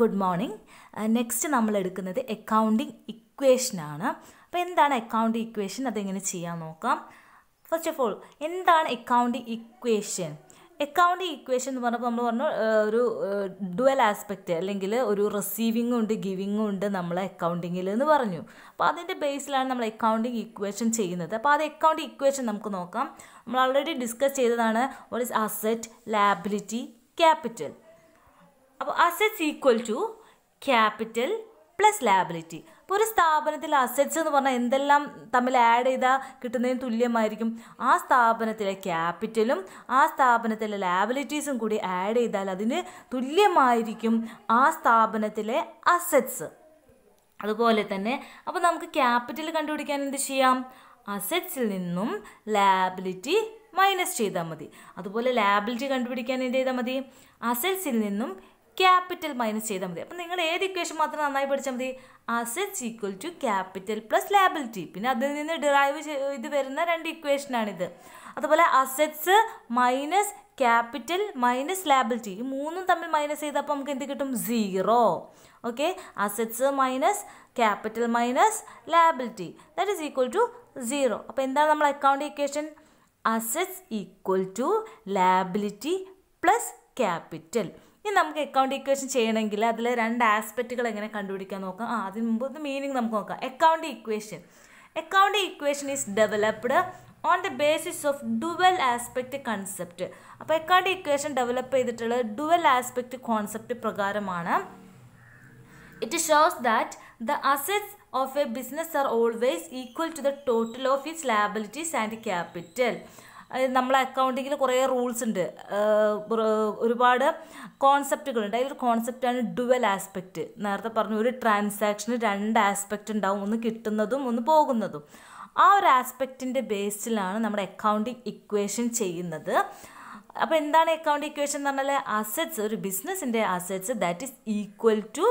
good morning next നമ്മൾ എടുക്കുന്നത് accounting ഇക്വേഷനാണ് അപ്പോൾ എന്താണ് അക്കൗണ്ടിങ് ഇക്വേഷൻ അതെങ്ങനെ ചെയ്യാൻ നോക്കാം ഫസ്റ്റ് ഓഫ് ഓൾ എന്താണ് അക്കൗണ്ടിങ് ഇക്വേഷൻ അക്കൗണ്ടിങ് ഇക്വേഷൻ എന്ന് പറഞ്ഞപ്പോൾ നമ്മൾ പറഞ്ഞു ഒരു ഡുവൽ ആസ്പെക്റ്റ് അല്ലെങ്കിൽ ഒരു റിസീവിങ്ങും ഉണ്ട് ഗിവിങ്ങും ഉണ്ട് നമ്മൾ അക്കൗണ്ടിങ്ങിൽ എന്ന് പറഞ്ഞു അപ്പോൾ അതിൻ്റെ ബേസിലാണ് നമ്മൾ അക്കൗണ്ടിങ് ഇക്വേഷൻ ചെയ്യുന്നത് അപ്പോൾ അത് അക്കൗണ്ടിങ് ഇക്വേഷൻ നമുക്ക് നോക്കാം നമ്മൾ ഓൾറെഡി ഡിസ്കസ് ചെയ്തതാണ് what is asset liability capital അപ്പോൾ assets equal to capital plus liability അപ്പോൾ ഒരു സ്ഥാപനത്തിൽ അസെറ്റ്സ് എന്ന് പറഞ്ഞാൽ എന്തെല്ലാം തമ്മിൽ ആഡ് ചെയ്താൽ കിട്ടുന്നതിന് തുല്യമായിരിക്കും ആ സ്ഥാപനത്തിലെ ക്യാപിറ്റലും ആ സ്ഥാപനത്തിലെ ലാബിലിറ്റീസും കൂടി ആഡ് ചെയ്താൽ അതിന് തുല്യമായിരിക്കും ആ സ്ഥാപനത്തിലെ അസെറ്റ്സ് അതുപോലെ തന്നെ അപ്പോൾ നമുക്ക് ക്യാപിറ്റൽ കണ്ടുപിടിക്കാൻ എന്ത് ചെയ്യാം അസെറ്റ്സിൽ നിന്നും ലാബിലിറ്റി മൈനസ് ചെയ്താൽ മതി അതുപോലെ ലാബിലിറ്റി കണ്ടുപിടിക്കാൻ എന്ത് ചെയ്താൽ മതി അസെറ്റ്സിൽ നിന്നും ക്യാപിറ്റൽ മൈനസ് ചെയ്താൽ മതി അപ്പം നിങ്ങൾ ഏത് ഇക്വേഷൻ മാത്രം നന്നായി പഠിച്ചാൽ മതി assets equal to capital plus liability പിന്നെ അതിൽ നിന്ന് ഡിറൈവ് ഇത് വരുന്ന രണ്ട് ഇക്വേഷനാണിത് അതുപോലെ assets minus capital minus liability ഈ മൂന്നും തമ്മിൽ മൈനസ് ചെയ്തപ്പോൾ നമുക്ക് എന്ത് കിട്ടും zero okay assets minus capital minus liability that is equal to zero അപ്പോൾ എന്താണ് നമ്മൾ account equation assets equal to liability plus capital ഇനി നമുക്ക് അക്കൗണ്ട് ഇക്വേഷൻ ചെയ്യണമെങ്കിൽ അതിൽ രണ്ട് ആസ്പെക്റ്റുകൾ എങ്ങനെ കണ്ടുപിടിക്കാൻ നോക്കാം ആ അതിന് മുമ്പ് മീനിങ് നമുക്ക് നോക്കാം account equation account equation is developed on the basis of dual aspect concept അപ്പോൾ അക്കൗണ്ട് ഇക്വേഷൻ ഡെവലപ്പ് ചെയ്തിട്ടുള്ള ഡുവൽ ആസ്പെക്റ്റ് കോൺസെപ്റ്റ് പ്രകാരമാണ് it shows that the assets of A business are always equal to the total of its liabilities and capital നമ്മളെ അക്കൗണ്ടിങ്ങിൽ കുറേ rules ഉണ്ട് ഒരുപാട് കോൺസെപ്റ്റുകളുണ്ട് അതിലൊരു കോൺസെപ്റ്റാണ് dual aspect നേരത്തെ പറഞ്ഞു ഒരു ട്രാൻസാക്ഷന് രണ്ട് ആസ്പെക്റ്റ് ഉണ്ടാവും ഒന്ന് കിട്ടുന്നതും ഒന്ന് പോകുന്നതും ആ ഒരു ആസ്പെക്റ്റിൻ്റെ ബേസിലാണ് നമ്മുടെ അക്കൗണ്ടിങ് ഇക്വേഷൻ ചെയ്യുന്നത് അപ്പോൾ എന്താണ് അക്കൗണ്ട് ഇക്വേഷൻ എന്ന് പറഞ്ഞാൽ അസറ്റ്സ് ഒരു ബിസിനസ്സിൻ്റെ assets that is equal to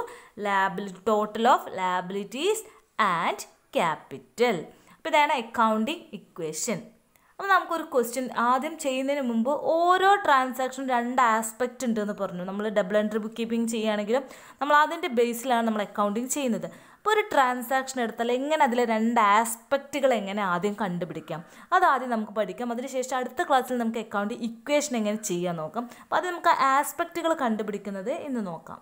liability total of liabilities and capital അപ്പോൾ ഇതാണ് അക്കൗണ്ടിങ് ഇക്വേഷൻ അപ്പോൾ നമുക്കൊരു ക്വസ്റ്റ്യൻ ആദ്യം ചെയ്യുന്നതിന് മുമ്പ് ഓരോ ട്രാൻസാക്ഷനും രണ്ട് ആസ്പെക്റ്റ് ഉണ്ടെന്ന് പറഞ്ഞു നമ്മൾ ഡബിൾ എൻട്രി ബുക്ക് കീപ്പിംഗ് ചെയ്യുകയാണെങ്കിലും നമ്മൾ അതിൻ്റെ ബേസിലാണ് നമ്മൾ അക്കൗണ്ടിങ് ചെയ്യുന്നത് അപ്പോൾ ഒരു ട്രാൻസാക്ഷൻ എടുത്താൽ എങ്ങനെ അതിലെ രണ്ട് ആസ്പെക്റ്റുകൾ എങ്ങനെ ആദ്യം കണ്ടുപിടിക്കാം അതാദ്യം നമുക്ക് പഠിക്കാം അതിനുശേഷം അടുത്ത ക്ലാസ്സിൽ നമുക്ക് അക്കൗണ്ട് ഇക്വേഷൻ എങ്ങനെ ചെയ്യാൻ നോക്കാം അപ്പോൾ അത് നമുക്ക് ആസ്പെക്റ്റുകൾ കണ്ടുപിടിക്കുന്നത് എന്ന് നോക്കാം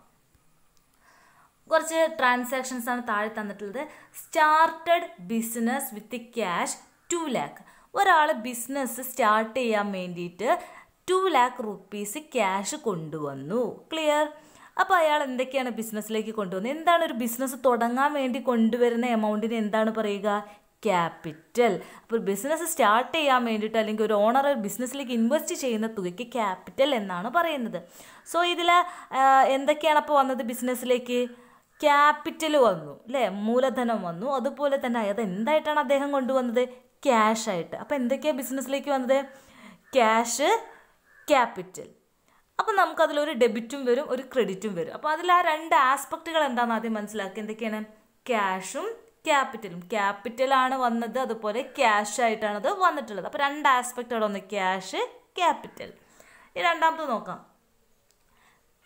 കുറച്ച് ട്രാൻസാക്ഷൻസാണ് താഴെ തന്നിട്ടുള്ളത് started business with cash two lakh ഒരാൾ ബിസിനസ് സ്റ്റാർട്ട് ചെയ്യാൻ വേണ്ടിയിട്ട് ടു ലാക്ക് റുപ്പീസ് ക്യാഷ് കൊണ്ടുവന്നു ക്ലിയർ അപ്പോൾ അയാൾ എന്തൊക്കെയാണ് ബിസിനസ്സിലേക്ക് കൊണ്ടുവന്നത് എന്താണ് ഒരു ബിസിനസ് തുടങ്ങാൻ വേണ്ടി കൊണ്ടുവരുന്ന എമൗണ്ടിന് എന്താണ് പറയുക ക്യാപിറ്റൽ അപ്പോൾ ബിസിനസ് സ്റ്റാർട്ട് ചെയ്യാൻ വേണ്ടിയിട്ട് അല്ലെങ്കിൽ ഒരു ഓണർ ഒരു ബിസിനസ്സിലേക്ക് ഇൻവെസ്റ്റ് ചെയ്യുന്ന തുകയ്ക്ക് ക്യാപിറ്റൽ എന്നാണ് പറയുന്നത് സോ ഇതിൽ എന്തൊക്കെയാണ് അപ്പോൾ വന്നത് ബിസിനസ്സിലേക്ക് ക്യാപിറ്റൽ വന്നു അല്ലേ മൂലധനം വന്നു അതുപോലെ തന്നെ അത് എന്തായിട്ടാണ് അദ്ദേഹം കൊണ്ടുവന്നത് ക്യാഷ് ആയിട്ട് അപ്പോൾ എന്തൊക്കെയാണ് ബിസിനസ്സിലേക്ക് വന്നത് ക്യാഷ് ക്യാപിറ്റൽ അപ്പോൾ നമുക്കതിലൊരു ഡെബിറ്റും വരും ഒരു ക്രെഡിറ്റും വരും അപ്പോൾ അതിൽ ആ രണ്ട് ആസ്പെക്റ്റുകൾ എന്താണെന്ന് ആദ്യം മനസ്സിലാക്കുക എന്തൊക്കെയാണ് ക്യാഷും ക്യാപിറ്റലും ക്യാപിറ്റലാണ് വന്നത് അതുപോലെ ക്യാഷ് ആയിട്ടാണ് അത് വന്നിട്ടുള്ളത് അപ്പോൾ രണ്ട് ആസ്പെക്റ്റുകൾ ഒന്ന് ക്യാഷ് ക്യാപിറ്റൽ ഈ രണ്ടാമത്തെ നോക്കാം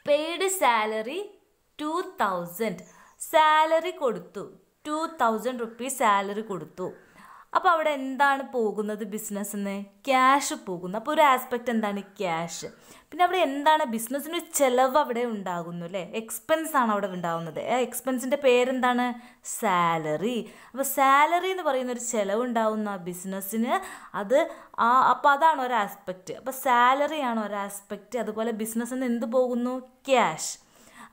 paid salary two thousand salary കൊടുത്തു ടു തൗസൻഡ് റുപ്പീസ് സാലറി കൊടുത്തു അപ്പോൾ അവിടെ എന്താണ് പോകുന്നത് ബിസിനസ്സിന് ക്യാഷ് പോകുന്നു അപ്പോൾ ഒരു ആസ്പെക്റ്റ് എന്താണ് ക്യാഷ് പിന്നെ അവിടെ എന്താണ് ബിസിനസ്സിന് ചിലവ് അവിടെ ഉണ്ടാകുന്നു അല്ലേ എക്സ്പെൻസ് ആണ് അവിടെ ഉണ്ടാകുന്നത് ആ എക്സ്പെൻസിൻ്റെ പേരെന്താണ് സാലറി അപ്പോൾ സാലറി എന്ന് പറയുന്ന ഒരു ചിലവ് ഉണ്ടാകുന്ന ബിസിനസ്സിന് അത് ആ അപ്പോൾ അതാണ് ഒരു ആസ്പെക്റ്റ് അപ്പോൾ ആണ് ഒരു ആസ്പെക്റ്റ് അതുപോലെ ബിസിനസ്സിന് എന്ത് പോകുന്നു ക്യാഷ്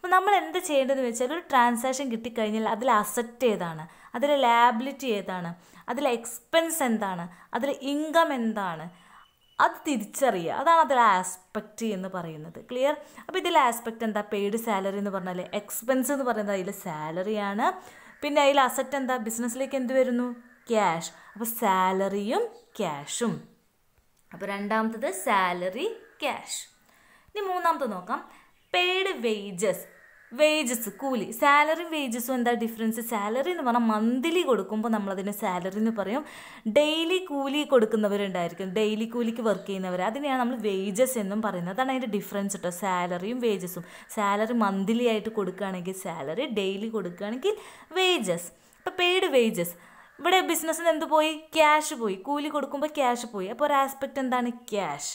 അപ്പോൾ നമ്മൾ എന്ത് ചെയ്യേണ്ടതെന്ന് വെച്ചാൽ ഒരു ട്രാൻസാക്ഷൻ കിട്ടിക്കഴിഞ്ഞാൽ അതിൽ അസറ്റ് ഏതാണ് അതിൽ ലാബിലിറ്റി ഏതാണ് അതിൽ എക്സ്പെൻസ് എന്താണ് അതിൽ ഇൻകം എന്താണ് അത് തിരിച്ചറിയുക അതാണ് അതിൽ ആസ്പെക്റ്റ് എന്ന് പറയുന്നത് ക്ലിയർ അപ്പോൾ ഇതിൽ ആസ്പെക്റ്റ് എന്താ പെയ്ഡ് സാലറി എന്ന് പറഞ്ഞാൽ എക്സ്പെൻസ് എന്ന് പറയുന്നത് അതിൽ സാലറിയാണ് പിന്നെ അതിൽ അസറ്റ് എന്താ ബിസിനസ്സിലേക്ക് എന്ത് വരുന്നു ക്യാഷ് അപ്പോൾ സാലറിയും ക്യാഷും അപ്പോൾ രണ്ടാമത്തത് സാലറി ക്യാഷ് ഇനി മൂന്നാമത്തെ നോക്കാം പെയ്ഡ് വേജസ് വേജസ് കൂലി സാലറി വേജസും എന്താ ഡിഫറൻസ് സാലറി എന്ന് പറഞ്ഞാൽ മന്ത്ലി കൊടുക്കുമ്പോൾ നമ്മളതിന് സാലറി എന്ന് പറയും ഡെയിലി കൂലി കൊടുക്കുന്നവരുണ്ടായിരിക്കും ഡെയിലി കൂലിക്ക് വർക്ക് ചെയ്യുന്നവർ അതിനെയാണ് നമ്മൾ വേജസ് എന്നും പറയുന്നത് അതാണ് അതിൻ്റെ ഡിഫറൻസ് കേട്ടോ സാലറിയും വേജസും സാലറി മന്ത്ലി ആയിട്ട് കൊടുക്കുകയാണെങ്കിൽ സാലറി ഡെയിലി കൊടുക്കുകയാണെങ്കിൽ വേജസ് ഇപ്പോൾ പെയ്ഡ് വേജസ് ഇവിടെ ബിസിനസ്സിന് എന്ത് പോയി ക്യാഷ് പോയി കൂലി കൊടുക്കുമ്പോൾ ക്യാഷ് പോയി അപ്പോൾ ഒരു ആസ്പെക്റ്റ് എന്താണ് ക്യാഷ്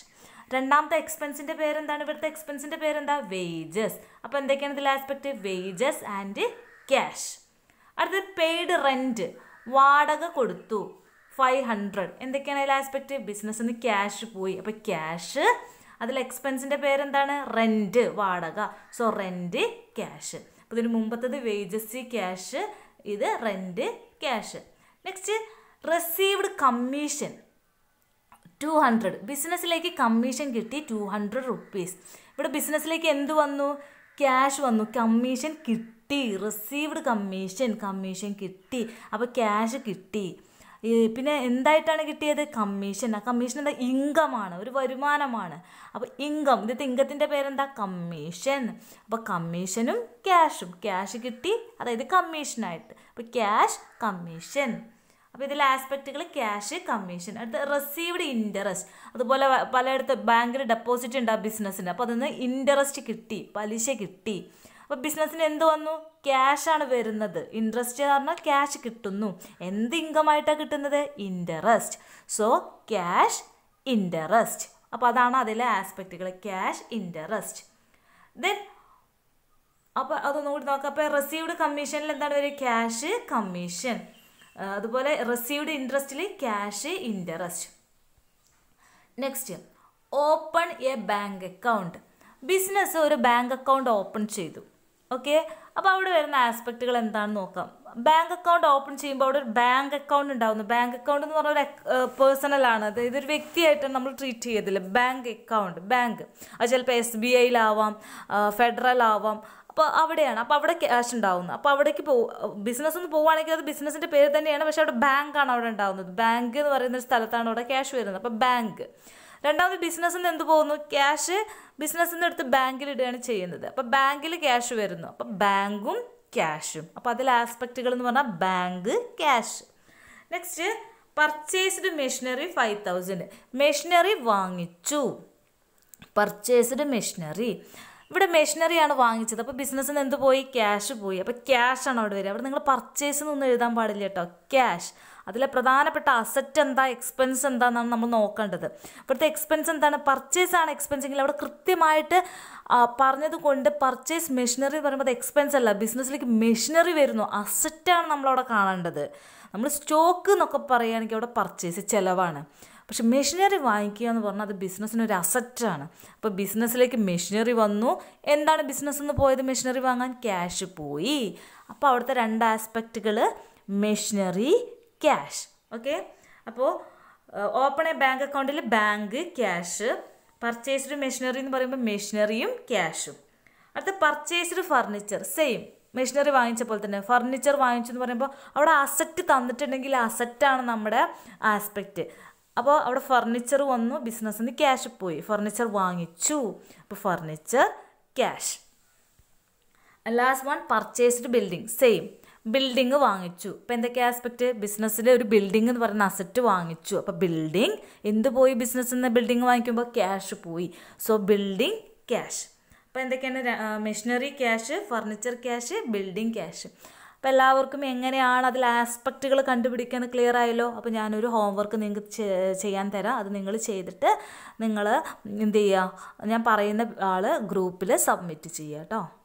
രണ്ടാമത്തെ എക്സ്പെൻസിൻ്റെ പേരെന്താണ് ഇവിടുത്തെ എക്സ്പെൻസിൻ്റെ പേരെന്താ വേജസ് അപ്പോൾ എന്തൊക്കെയാണ് ഇതിലെ ആസ്പെക്ട് വേജസ് ആൻഡ് ക്യാഷ് അടുത്തത് പെയ്ഡ് റെൻറ്റ് വാടക കൊടുത്തു ഫൈവ് ഹൺഡ്രഡ് എന്തൊക്കെയാണ് അതിലെ ആസ്പെക്ട് ബിസിനസ് നിന്ന് ക്യാഷ് പോയി അപ്പോൾ ക്യാഷ് അതിൽ എക്സ്പെൻസിൻ്റെ പേരെന്താണ് റെൻറ്റ് വാടക സോ റെൻറ്റ് ക്യാഷ് അപ്പോൾ ഇതിന് മുമ്പത്തത് വേജസ് ക്യാഷ് ഇത് rent cash next received commission two hundred ബിസിനസ്സിലേക്ക് കമ്മീഷൻ കിട്ടി ടു ഹൺഡ്രഡ് റുപ്പീസ് ഇവിടെ ബിസിനസ്സിലേക്ക് എന്ത് വന്നു ക്യാഷ് വന്നു കമ്മീഷൻ കിട്ടി റിസീവ്ഡ് കമ്മീഷൻ കമ്മീഷൻ കിട്ടി അപ്പോൾ ക്യാഷ് കിട്ടി പിന്നെ എന്തായിട്ടാണ് കിട്ടിയത് കമ്മീഷൻ ആ കമ്മീഷൻ എന്താ ഇൻകമാണ് ഒരു വരുമാനമാണ് അപ്പോൾ ഇൻകം ഇത് ഇൻകത്തിൻ്റെ പേരെന്താ കമ്മീഷൻ അപ്പോൾ കമ്മീഷനും ക്യാഷും ക്യാഷ് കിട്ടി അതായത് കമ്മീഷനായിട്ട് അപ്പോൾ ക്യാഷ് കമ്മീഷൻ അപ്പോൾ ഇതിലെ ആസ്പെക്റ്റുകൾ ക്യാഷ് കമ്മീഷൻ അടുത്ത റിസീവ്ഡ് ഇൻട്രസ്റ്റ് അതുപോലെ പലയിടത്ത് ബാങ്കിൽ ഡെപ്പോസിറ്റ് ഉണ്ട് ആ ബിസിനസ്സിന് അപ്പോൾ അതൊന്ന് ഇൻട്രസ്റ്റ് കിട്ടി പലിശ കിട്ടി അപ്പോൾ ബിസിനസ്സിന് എന്ത് വന്നു ക്യാഷാണ് വരുന്നത് ഇൻട്രസ്റ്റ് എന്ന് പറഞ്ഞാൽ ക്യാഷ് കിട്ടുന്നു എന്ത് ഇൻകമായിട്ടാണ് കിട്ടുന്നത് ഇൻട്രസ്റ്റ് സോ ക്യാഷ് ഇൻട്രസ്റ്റ് അപ്പോൾ അതാണ് അതിലെ ആസ്പെക്റ്റുകൾ ക്യാഷ് ഇൻട്രസ്റ്റ് ദെൻ അപ്പോൾ അതൊന്നും കൂടി നോക്കാം അപ്പോൾ റിസീവ്ഡ് കമ്മീഷനിൽ എന്താണ് വരിക ക്യാഷ് കമ്മീഷൻ അതുപോലെ റിസീവ്ഡ് ഇൻട്രസ്റ്റിൽ cash interest next open a bank account business ഒരു ബാങ്ക് അക്കൗണ്ട് ഓപ്പൺ ചെയ്തു ഓക്കെ അപ്പോൾ അവിടെ വരുന്ന ആസ്പെക്റ്റുകൾ എന്താണെന്ന് നോക്കാം ബാങ്ക് അക്കൗണ്ട് ഓപ്പൺ ചെയ്യുമ്പോൾ അവിടെ ഒരു ബാങ്ക് അക്കൗണ്ട് ഉണ്ടാവുന്നു ബാങ്ക് അക്കൗണ്ട് എന്ന് പറഞ്ഞ ഒരു പേഴ്സണലാണ് അത് ഇതൊരു വ്യക്തിയായിട്ട് നമ്മൾ ട്രീറ്റ് ചെയ്യത്തില്ല ബാങ്ക് അക്കൗണ്ട് ബാങ്ക് അത് ചിലപ്പോൾ എസ് ബി ഐയിലാവാം ഫെഡറൽ ആവാം അപ്പോൾ അവിടെയാണ് അപ്പോൾ അവിടെ ക്യാഷ് ഉണ്ടാവുന്നത് അപ്പോൾ അവിടേക്ക് പോ ബിസിനസ് എന്ന് പോവുകയാണെങ്കിൽ അത് ബിസിനസ്സിൻ്റെ പേര് തന്നെയാണ് പക്ഷേ അവിടെ ബാങ്കാണ് അവിടെ ഉണ്ടാവുന്നത് ബാങ്ക് എന്ന് പറയുന്ന ഒരു സ്ഥലത്താണ് അവിടെ ക്യാഷ് വരുന്നത് അപ്പോൾ ബാങ്ക് രണ്ടാമത് ബിസിനസ് നിന്ന് എന്ത് പോകുന്നു ക്യാഷ് ബിസിനസ്സിൽ നിന്ന് എടുത്ത് ബാങ്കിൽ ഇടുകയാണ് ചെയ്യുന്നത് അപ്പോൾ ബാങ്കിൽ ക്യാഷ് വരുന്നു അപ്പോൾ ബാങ്കും ക്യാഷും അപ്പോൾ അതിൽ ആസ്പെക്റ്റുകൾ എന്ന് പറഞ്ഞാൽ bank cash next purchased machinery five thousand machinery വാങ്ങിച്ചു പർച്ചേസ്ഡ് മെഷീനറി ഇവിടെ മെഷീനറിയാണ് വാങ്ങിച്ചത് അപ്പോൾ നിന്ന് എന്ത് പോയി ക്യാഷ് പോയി അപ്പോൾ ആണ് അവിടെ വരിക അവിടെ നിങ്ങൾ പർച്ചേസ് എന്നൊന്നും എഴുതാൻ പാടില്ല കേട്ടോ ക്യാഷ് അതിലെ പ്രധാനപ്പെട്ട അസറ്റ് എന്താ എക്സ്പെൻസ് എന്താണെന്നാണ് നമ്മൾ നോക്കേണ്ടത് ഇവിടുത്തെ എക്സ്പെൻസ് എന്താണ് പർച്ചേസ് ആണ് എങ്കിൽ അവിടെ കൃത്യമായിട്ട് പറഞ്ഞത് കൊണ്ട് പർച്ചേസ് മെഷീനറി എന്ന് പറയുമ്പോൾ അത് എക്സ്പെൻസ് അല്ല ബിസിനസ്സിലേക്ക് മെഷീനറി വരുന്നു അസറ്റാണ് നമ്മളവിടെ കാണേണ്ടത് നമ്മൾ സ്റ്റോക്ക് എന്നൊക്കെ പറയുകയാണെങ്കിൽ അവിടെ പർച്ചേസ് ചിലവാണ് പക്ഷെ മെഷീനറി വാങ്ങിക്കുക എന്ന് പറഞ്ഞാൽ അത് ബിസിനസ്സിനൊരു അസറ്റാണ് അപ്പോൾ ബിസിനസ്സിലേക്ക് മെഷീനറി വന്നു എന്താണ് ബിസിനസ് എന്ന് പോയത് മെഷീനറി വാങ്ങാൻ ക്യാഷ് പോയി അപ്പോൾ അവിടുത്തെ രണ്ട് ആസ്പെക്റ്റുകൾ മെഷീനറി ക്യാഷ് ഓക്കെ അപ്പോൾ ഓപ്പൺ എ ബാങ്ക് അക്കൗണ്ടിൽ ബാങ്ക് ക്യാഷ് പർച്ചേസ്ഡ് മെഷീനറി എന്ന് പറയുമ്പോൾ മെഷീനറിയും ക്യാഷും അടുത്ത പർച്ചേസ്ഡ് ഫർണിച്ചർ സെയിം മെഷീനറി വാങ്ങിച്ച പോലെ തന്നെ ഫർണിച്ചർ വാങ്ങിച്ചു എന്ന് പറയുമ്പോൾ അവിടെ അസറ്റ് തന്നിട്ടുണ്ടെങ്കിൽ അസറ്റാണ് നമ്മുടെ ആസ്പെക്റ്റ് അപ്പോൾ അവിടെ ഫർണിച്ചർ വന്നു ബിസിനസ്സിൽ നിന്ന് ക്യാഷ് പോയി ഫർണിച്ചർ വാങ്ങിച്ചു അപ്പോൾ furniture cash last one purchased building same building വാങ്ങിച്ചു ഇപ്പം എന്തൊക്കെ ആസ്പെക്റ്റ് ബിസിനസ്സിലെ ഒരു ബിൽഡിംഗ് എന്ന് പറയുന്ന അസറ്റ് വാങ്ങിച്ചു അപ്പോൾ ബിൽഡിംഗ് എന്ത് പോയി ബിസിനസ്സിൽ നിന്ന് ബിൽഡിംഗ് വാങ്ങിക്കുമ്പോൾ ക്യാഷ് പോയി സോ ബിൽഡിംഗ് ക്യാഷ് അപ്പോൾ എന്തൊക്കെയാണ് machinery cash furniture cash building cash അപ്പോൾ എല്ലാവർക്കും എങ്ങനെയാണ് അതിൽ ആസ്പെക്റ്റുകൾ കണ്ടുപിടിക്കാൻ ക്ലിയർ ആയല്ലോ അപ്പോൾ ഞാനൊരു ഹോംവർക്ക് നിങ്ങൾക്ക് ചെയ്യാൻ തരാം അത് നിങ്ങൾ ചെയ്തിട്ട് നിങ്ങൾ എന്ത് ചെയ്യുക ഞാൻ പറയുന്ന ആൾ ഗ്രൂപ്പിൽ സബ്മിറ്റ് ചെയ്യുക കേട്ടോ